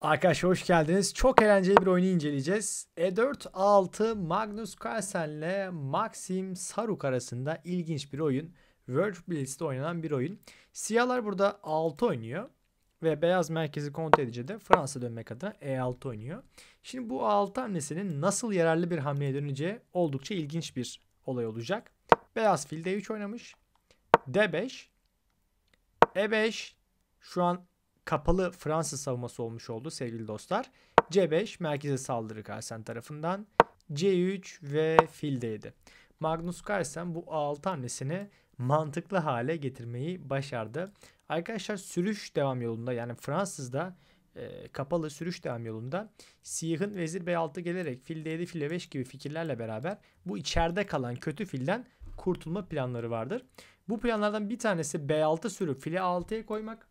Arkadaşlar hoş geldiniz. Çok eğlenceli bir oyunu inceleyeceğiz. E4-6 Magnus Carlsen ile Maxim Saruk arasında ilginç bir oyun. World Blitz'te oynanan bir oyun. Siyahlar burada 6 oynuyor. Ve beyaz merkezi kontrol edici de Fransa dönmek adına E6 oynuyor. Şimdi bu 6 hamlesinin nasıl yararlı bir hamleye döneceği oldukça ilginç bir olay olacak. Beyaz fil D3 oynamış. D5. E5. Şu an kapalı Fransız savunması olmuş oldu sevgili dostlar. C5 merkeze saldırı Carlsen tarafından. C3 ve fildeydi. Magnus Carlsen bu A6 hamlesini mantıklı hale getirmeyi başardı. Arkadaşlar sürüş devam yolunda yani Fransız'da e, kapalı sürüş devam yolunda siyahın vezir B6 gelerek fil D7 fil E5 gibi fikirlerle beraber bu içeride kalan kötü filden kurtulma planları vardır. Bu planlardan bir tanesi B6 sürüp fili A6'ya koymak.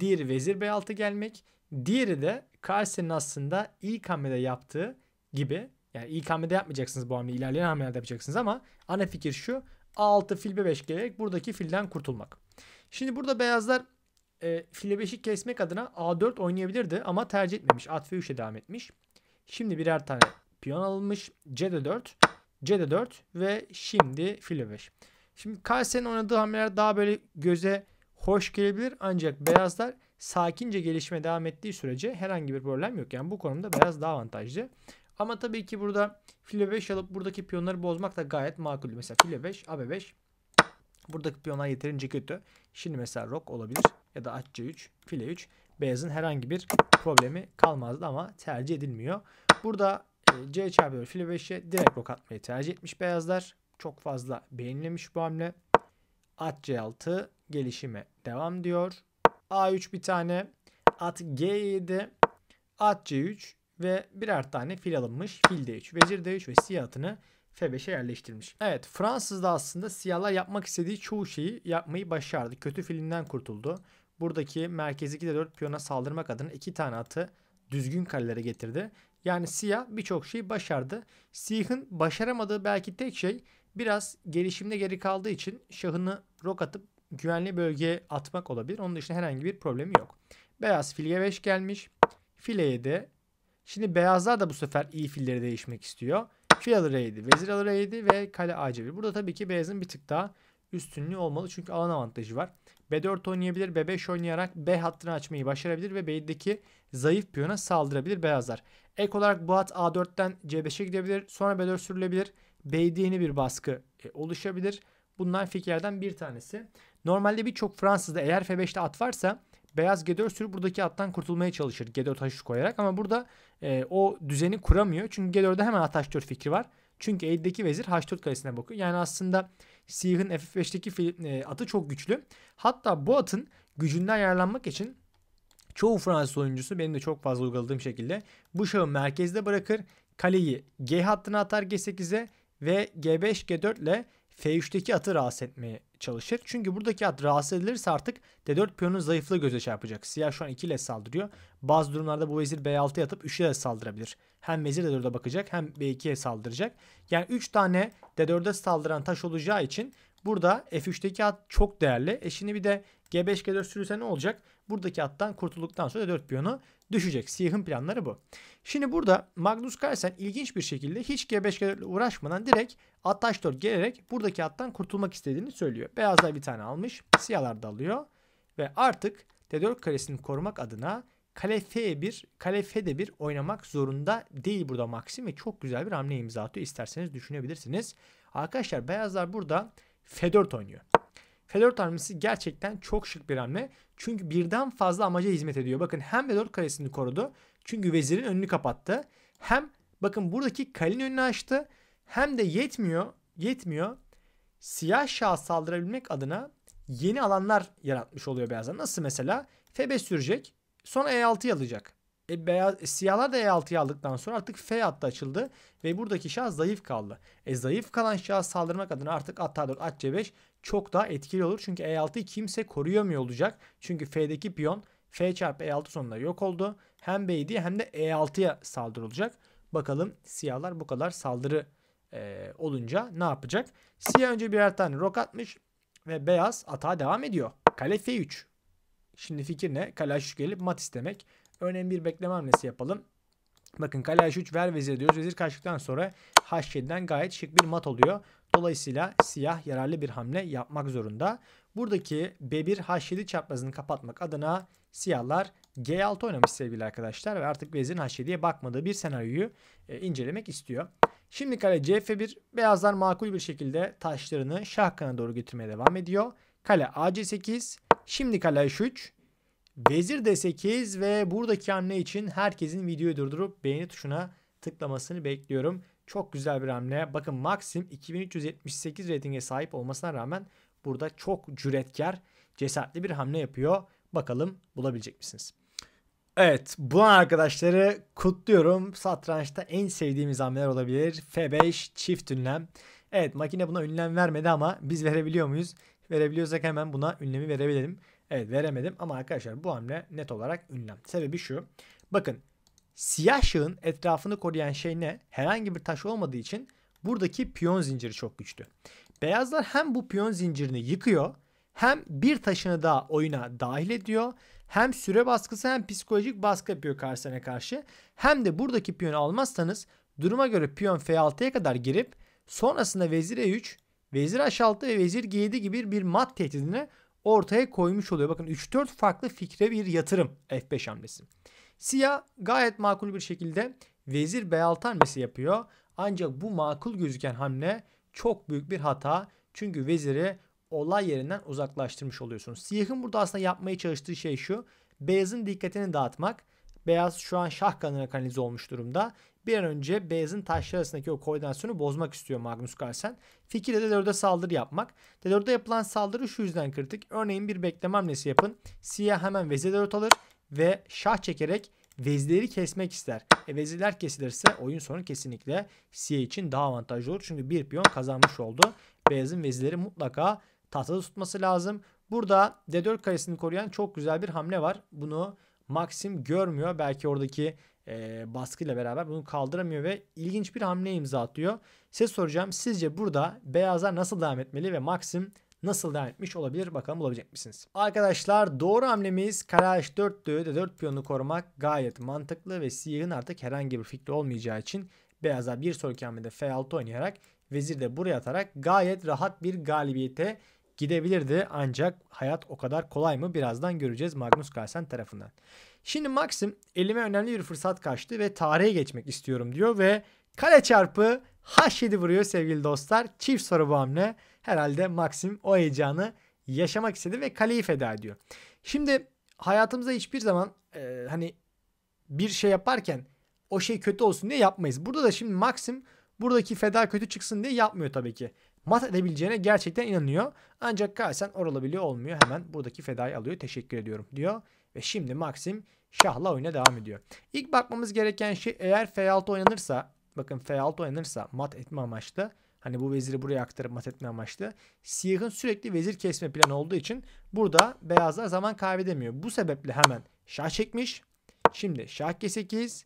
Diğeri vezir b6 gelmek. Diğeri de Kayseri'nin aslında ilk hamlede yaptığı gibi yani ilk hamlede yapmayacaksınız bu hamleyi. ilerleyen hamlelerde yapacaksınız ama ana fikir şu. A6 fil b5 gelerek buradaki filden kurtulmak. Şimdi burada beyazlar e, file 5'i kesmek adına A4 oynayabilirdi ama tercih etmemiş. At F3'e devam etmiş. Şimdi birer tane piyon alınmış. CD4, CD4 ve şimdi file 5. Şimdi Kayseri'nin oynadığı hamleler daha böyle göze hoş gelebilir ancak beyazlar sakince gelişme devam ettiği sürece herhangi bir problem yok. Yani bu konuda beyaz daha avantajlı. Ama tabii ki burada file 5 alıp buradaki piyonları bozmak da gayet makul. Mesela file 5, AB5 buradaki piyonlar yeterince kötü. Şimdi mesela rok olabilir ya da at C3, file 3. Beyazın herhangi bir problemi kalmazdı ama tercih edilmiyor. Burada e, C çarpı file 5'e direkt rok atmayı tercih etmiş beyazlar. Çok fazla beğenilemiş bu hamle. At C6 gelişime devam diyor. A3 bir tane, at G7, at C3 ve birer tane fil alınmış. Fil D3, vezir D3 ve siyah atını F5'e yerleştirmiş. Evet Fransız da aslında siyahlar yapmak istediği çoğu şeyi yapmayı başardı. Kötü filinden kurtuldu. Buradaki merkezi 2'de 4 piyona saldırmak adına 2 tane atı düzgün karelere getirdi. Yani siyah birçok şeyi başardı. Siyah'ın başaramadığı belki tek şey biraz gelişimde geri kaldığı için şahını rok atıp güvenli bölgeye atmak olabilir. Onun dışında herhangi bir problemi yok. Beyaz filye 5 gelmiş. File 7. Şimdi beyazlar da bu sefer iyi filleri değişmek istiyor. Fil alır E7, vezir alır e ve kale A1. Burada tabii ki beyazın bir tık daha üstünlüğü olmalı. Çünkü alan avantajı var. B4 oynayabilir. B5 oynayarak B hattını açmayı başarabilir ve B'deki zayıf piyona saldırabilir beyazlar. Ek olarak bu hat A4'ten C5'e gidebilir. Sonra B4 sürülebilir. B'de yeni bir baskı e, oluşabilir. Bunlar fikirlerden bir tanesi. Normalde birçok Fransız'da eğer F5'te at varsa beyaz G4 sürüp buradaki attan kurtulmaya çalışır. G4 taşı koyarak ama burada e, o düzeni kuramıyor. Çünkü G4'de hemen at H4 fikri var. Çünkü Eydeki vezir H4 karesine bakıyor. Yani aslında Siyah'ın F5'teki e, atı çok güçlü. Hatta bu atın gücünden yararlanmak için çoğu Fransız oyuncusu benim de çok fazla uyguladığım şekilde bu şahı merkezde bırakır. Kaleyi G hattına atar G8'e ve G5 G4 ile F3'teki atı rahatsız etmeye çalışır. Çünkü buradaki at rahatsız edilirse artık D4 piyonun zayıflığı göze çarpacak. Siyah şu an 2 ile saldırıyor. Bazı durumlarda bu vezir B6'ya atıp 3 ile saldırabilir. Hem vezir D4'e bakacak hem B2'ye saldıracak. Yani 3 tane D4'e saldıran taş olacağı için burada F3'teki at çok değerli. E şimdi bir de G5 G4 sürülse ne olacak? Buradaki attan kurtulduktan sonra 4 piyonu düşecek. Siyah'ın planları bu. Şimdi burada Magnus Carlsen ilginç bir şekilde hiç G5 G4 uğraşmadan direkt at H4 gelerek buradaki attan kurtulmak istediğini söylüyor. Beyazlar bir tane almış. Siyahlar da alıyor. Ve artık D4 karesini korumak adına kale F1 kale F'de bir oynamak zorunda değil burada Maxim ve çok güzel bir hamle imza atıyor. İsterseniz düşünebilirsiniz. Arkadaşlar beyazlar burada F4 oynuyor. F4 hamlesi gerçekten çok şık bir hamle. Çünkü birden fazla amaca hizmet ediyor. Bakın hem F4 karesini korudu. Çünkü vezirin önünü kapattı. Hem bakın buradaki kalenin önünü açtı. Hem de yetmiyor. Yetmiyor. Siyah şah saldırabilmek adına yeni alanlar yaratmış oluyor beyazlar. Nasıl mesela? F5 sürecek. Sonra E6'yı alacak. E, beyaz, e, siyahlar da E6'yı aldıktan sonra artık F hattı açıldı ve buradaki şah zayıf kaldı. E zayıf kalan şah saldırmak adına artık at A4, at C5 çok daha etkili olur. Çünkü E6'yı kimse koruyamıyor olacak. Çünkü F'deki piyon F çarpı E6 sonunda yok oldu. Hem B7'ye hem de E6'ya saldırı olacak. Bakalım siyahlar bu kadar saldırı e, olunca ne yapacak? Siyah önce birer tane rok atmış ve beyaz atağa devam ediyor. Kale F3. Şimdi fikir ne? Kale H3 gelip mat istemek. Örneğin bir bekleme hamlesi yapalım. Bakın kale H3 ver vezir diyoruz. Vezir kaçtıktan sonra H7'den gayet şık bir mat oluyor. Dolayısıyla siyah yararlı bir hamle yapmak zorunda. Buradaki B1 H7 çaprazını kapatmak adına siyahlar G6 oynamış sevgili arkadaşlar ve artık Vezir'in H7'ye bakmadığı bir senaryoyu e, incelemek istiyor. Şimdi kale CF1 beyazlar makul bir şekilde taşlarını şah kana doğru getirmeye devam ediyor. Kale AC8 şimdi kale H3 Vezir D8 ve buradaki hamle için herkesin videoyu durdurup beğeni tuşuna tıklamasını bekliyorum. Çok güzel bir hamle. Bakın Maxim 2378 reytinge sahip olmasına rağmen burada çok cüretkar, cesaretli bir hamle yapıyor. Bakalım bulabilecek misiniz? Evet, bu arkadaşları kutluyorum. Satrançta en sevdiğimiz hamleler olabilir. F5 çift ünlem. Evet, makine buna ünlem vermedi ama biz verebiliyor muyuz? Verebiliyorsak hemen buna ünlemi verebilelim. Evet, veremedim ama arkadaşlar bu hamle net olarak ünlem. Sebebi şu. Bakın Siyah şahın etrafını koruyan şey ne? Herhangi bir taş olmadığı için buradaki piyon zinciri çok güçlü. Beyazlar hem bu piyon zincirini yıkıyor hem bir taşını daha oyuna dahil ediyor. Hem süre baskısı hem psikolojik baskı yapıyor karşısına karşı. Hem de buradaki piyonu almazsanız duruma göre piyon F6'ya kadar girip sonrasında vezir E3, vezir H6 ve vezir G7 gibi bir mat tehdidini ortaya koymuş oluyor. Bakın 3-4 farklı fikre bir yatırım F5 hamlesi. Siyah gayet makul bir şekilde vezir B6 hamlesi yapıyor. Ancak bu makul gözüken hamle çok büyük bir hata. Çünkü veziri olay yerinden uzaklaştırmış oluyorsunuz. Siyahın burada aslında yapmaya çalıştığı şey şu. Beyazın dikkatini dağıtmak. Beyaz şu an şah kanına kanalize olmuş durumda. Bir an önce beyazın taşlar arasındaki o koordinasyonu bozmak istiyor Magnus Carlsen. Fikir de D4'e saldırı yapmak. D4'e yapılan saldırı şu yüzden kritik. Örneğin bir bekleme hamlesi yapın. Siyah hemen vezir 4 alır ve şah çekerek vezirleri kesmek ister. E vezirler kesilirse oyun sonu kesinlikle siyah için daha avantajlı olur. Çünkü bir piyon kazanmış oldu. Beyazın vezileri mutlaka tahtada tutması lazım. Burada D4 karesini koruyan çok güzel bir hamle var. Bunu Maxim görmüyor. Belki oradaki e, baskıyla beraber bunu kaldıramıyor ve ilginç bir hamle imza atıyor. Size soracağım sizce burada beyazlar nasıl devam etmeli ve Maxim nasıl devam etmiş olabilir? Bakalım bulabilecek misiniz? Arkadaşlar doğru hamlemiz kare h4'lü de 4 piyonu korumak gayet mantıklı ve siyahın artık herhangi bir fikri olmayacağı için beyazlar bir sonraki hamlede f6 oynayarak vezir de buraya atarak gayet rahat bir galibiyete gidebilirdi. Ancak hayat o kadar kolay mı birazdan göreceğiz Magnus Carlsen tarafından. Şimdi Maxim elime önemli bir fırsat kaçtı ve tarihe geçmek istiyorum diyor ve kale çarpı H7 vuruyor sevgili dostlar. Çift soru bu hamle herhalde Maxim o heyecanı yaşamak istedi ve kaleyi feda ediyor. Şimdi hayatımızda hiçbir zaman e, hani bir şey yaparken o şey kötü olsun diye yapmayız. Burada da şimdi Maxim buradaki feda kötü çıksın diye yapmıyor tabii ki. Mat edebileceğine gerçekten inanıyor. Ancak Carlsen oralabiliyor olmuyor. Hemen buradaki fedayı alıyor. Teşekkür ediyorum diyor. Ve şimdi Maxim şahla oyuna devam ediyor. İlk bakmamız gereken şey eğer F6 oynanırsa bakın F6 oynanırsa mat etme amaçlı Hani bu veziri buraya aktarıp mat etme amaçlı. Siyahın sürekli vezir kesme planı olduğu için burada beyazlar zaman kaybedemiyor. Bu sebeple hemen şah çekmiş. Şimdi şah g8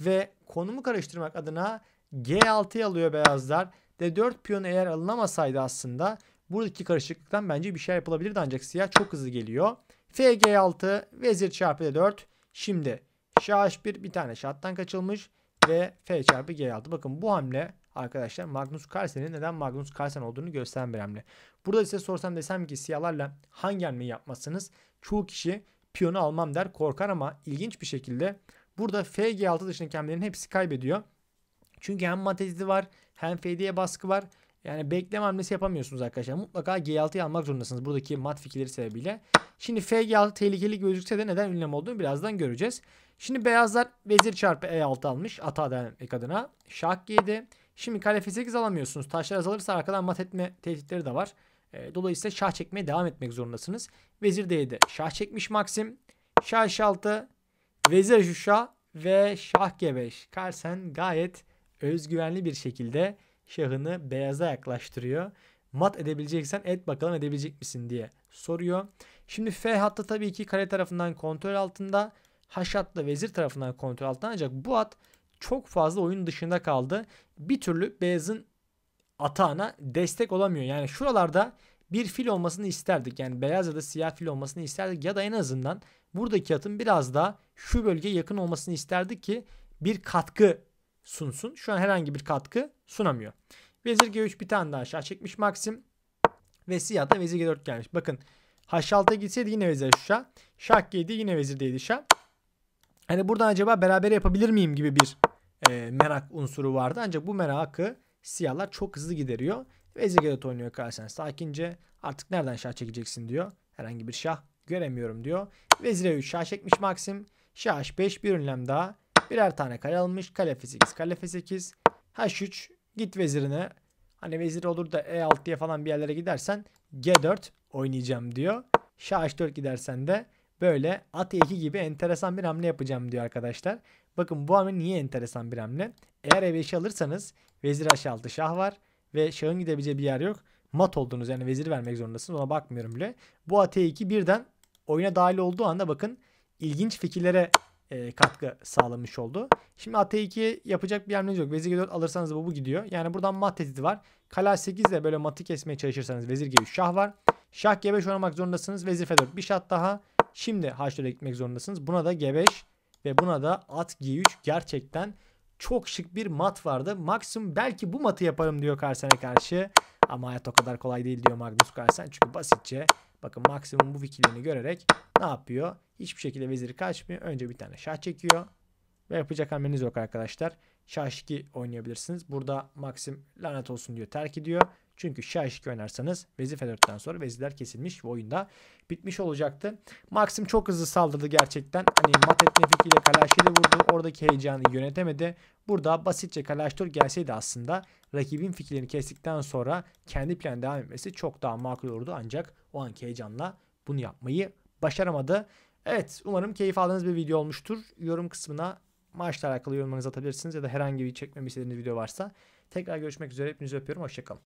ve konumu karıştırmak adına g6'yı alıyor beyazlar. D4 piyonu eğer alınamasaydı aslında buradaki karışıklıktan bence bir şey yapılabilirdi ancak siyah çok hızlı geliyor. FG6 vezir çarpı D4. Şimdi şah H1 bir tane şahtan kaçılmış ve F çarpı G6. Bakın bu hamle arkadaşlar Magnus Carlsen'in neden Magnus Carlsen olduğunu gösteren bir hamle. Burada size sorsam desem ki siyahlarla hangi hamleyi yapmazsınız? Çoğu kişi piyonu almam der korkar ama ilginç bir şekilde burada FG6 dışındaki hamlelerin hepsi kaybediyor. Çünkü hem matezidi var hem FD'ye baskı var. Yani bekleme hamlesi yapamıyorsunuz arkadaşlar. Mutlaka G6'yı almak zorundasınız buradaki mat fikirleri sebebiyle. Şimdi FG6 tehlikeli gözükse de neden ünlem olduğunu birazdan göreceğiz. Şimdi beyazlar vezir çarpı E6 almış ata demek adına. Şah 7 Şimdi kale f8 alamıyorsunuz. Taşlar azalırsa arkadan mat etme tehditleri de var. E, dolayısıyla şah çekmeye devam etmek zorundasınız. Vezir d7 şah çekmiş Maxim. Şah h6 vezir şu şah ve şah g5. Carlsen gayet özgüvenli bir şekilde şahını beyaza yaklaştırıyor. Mat edebileceksen et bakalım edebilecek misin diye soruyor. Şimdi F hattı tabii ki kare tarafından kontrol altında. H hatta vezir tarafından kontrol altında ancak bu at çok fazla oyun dışında kaldı. Bir türlü Beyaz'ın atağına destek olamıyor. Yani şuralarda bir fil olmasını isterdik. Yani beyaz ya da siyah fil olmasını isterdik ya da en azından buradaki atın biraz daha şu bölgeye yakın olmasını isterdik ki bir katkı sunsun. Şu an herhangi bir katkı sunamıyor. Vezir G3 bir tane daha aşağı çekmiş Maxim. Ve siyah da vezir G4 gelmiş. Bakın H6'a gitseydi yine vezir aşağı. Şah G7 yine vezir değildi şah. Hani buradan acaba beraber yapabilir miyim gibi bir e, merak unsuru vardı. Ancak bu merakı siyahlar çok hızlı gideriyor. Ve Ezegelet oynuyor Carlsen sakince. Artık nereden şah çekeceksin diyor. Herhangi bir şah göremiyorum diyor. Vezire 3 şah çekmiş Maxim. Şah h5 bir önlem daha. Birer tane kale almış. Kale f8 kale f8. h3 git vezirine. Hani vezir olur da e6 falan bir yerlere gidersen g4 oynayacağım diyor. Şah h4 gidersen de Böyle at e gibi enteresan bir hamle yapacağım diyor arkadaşlar. Bakın bu hamle niye enteresan bir hamle? Eğer E5'i alırsanız vezir H6 şah var ve şahın gidebileceği bir yer yok. Mat oldunuz yani veziri vermek zorundasınız ona bakmıyorum bile. Bu at e birden oyuna dahil olduğu anda bakın ilginç fikirlere e, katkı sağlamış oldu. Şimdi at 2 yapacak bir hamleniz yok. Vezir G4 alırsanız bu, bu gidiyor. Yani buradan mat tehdidi var. Kala 8 ile böyle matı kesmeye çalışırsanız vezir G3 şah var. Şah G5 oynamak zorundasınız. Vezir F4 bir şat daha. Şimdi H4'e gitmek zorundasınız. Buna da G5 ve buna da at G3 gerçekten çok şık bir mat vardı. Maxim belki bu matı yaparım diyor karsene karşı. Ama hayat o kadar kolay değil diyor Magnus karsen Çünkü basitçe bakın Maxim'in bu fikirlerini görerek ne yapıyor? Hiçbir şekilde veziri kaçmıyor. Önce bir tane şah çekiyor. Ve yapacak hamleniz yok arkadaşlar. Şah2 oynayabilirsiniz. Burada Maxim lanet olsun diyor terk ediyor. Çünkü Şah2 oynarsanız Vezir F4'ten sonra veziler kesilmiş ve oyunda bitmiş olacaktı. Maxim çok hızlı saldırdı gerçekten. Hani mat etme fikriyle Kalaşi'yi vurdu. Oradaki heyecanı yönetemedi. Burada basitçe Kalaştur gelseydi aslında rakibin fikirlerini kestikten sonra kendi plan devam etmesi çok daha makul olurdu. Ancak o anki heyecanla bunu yapmayı başaramadı. Evet umarım keyif aldığınız bir video olmuştur. Yorum kısmına maçla alakalı yorumlarınızı atabilirsiniz ya da herhangi bir çekmemi istediğiniz video varsa. Tekrar görüşmek üzere. Hepinizi öpüyorum. Hoşçakalın.